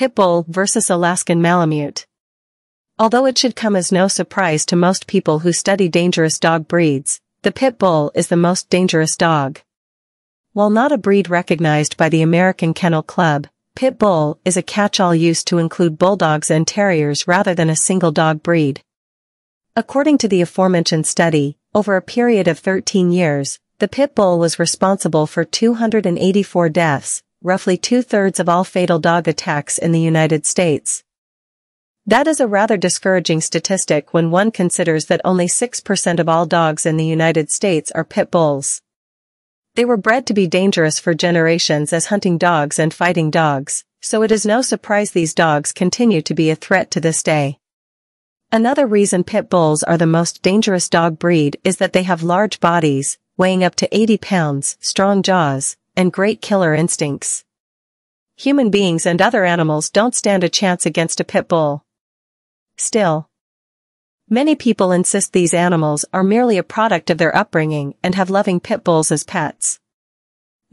Pitbull versus Alaskan Malamute. Although it should come as no surprise to most people who study dangerous dog breeds, the pit bull is the most dangerous dog. While not a breed recognized by the American Kennel Club, pit bull is a catch-all used to include bulldogs and terriers rather than a single dog breed. According to the aforementioned study, over a period of 13 years, the pit bull was responsible for 284 deaths, roughly two-thirds of all fatal dog attacks in the United States. That is a rather discouraging statistic when one considers that only 6% of all dogs in the United States are pit bulls. They were bred to be dangerous for generations as hunting dogs and fighting dogs, so it is no surprise these dogs continue to be a threat to this day. Another reason pit bulls are the most dangerous dog breed is that they have large bodies, weighing up to 80 pounds, strong jaws, and great killer instincts. Human beings and other animals don't stand a chance against a pit bull. Still, many people insist these animals are merely a product of their upbringing and have loving pit bulls as pets.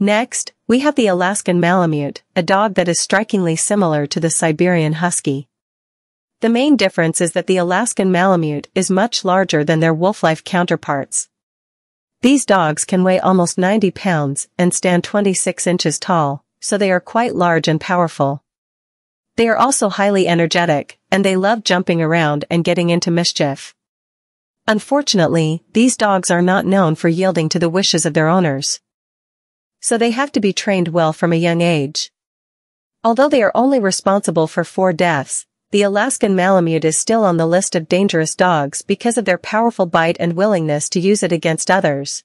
Next, we have the Alaskan Malamute, a dog that is strikingly similar to the Siberian Husky. The main difference is that the Alaskan Malamute is much larger than their wolf-like counterparts, these dogs can weigh almost 90 pounds and stand 26 inches tall, so they are quite large and powerful. They are also highly energetic, and they love jumping around and getting into mischief. Unfortunately, these dogs are not known for yielding to the wishes of their owners. So they have to be trained well from a young age. Although they are only responsible for four deaths, the Alaskan Malamute is still on the list of dangerous dogs because of their powerful bite and willingness to use it against others.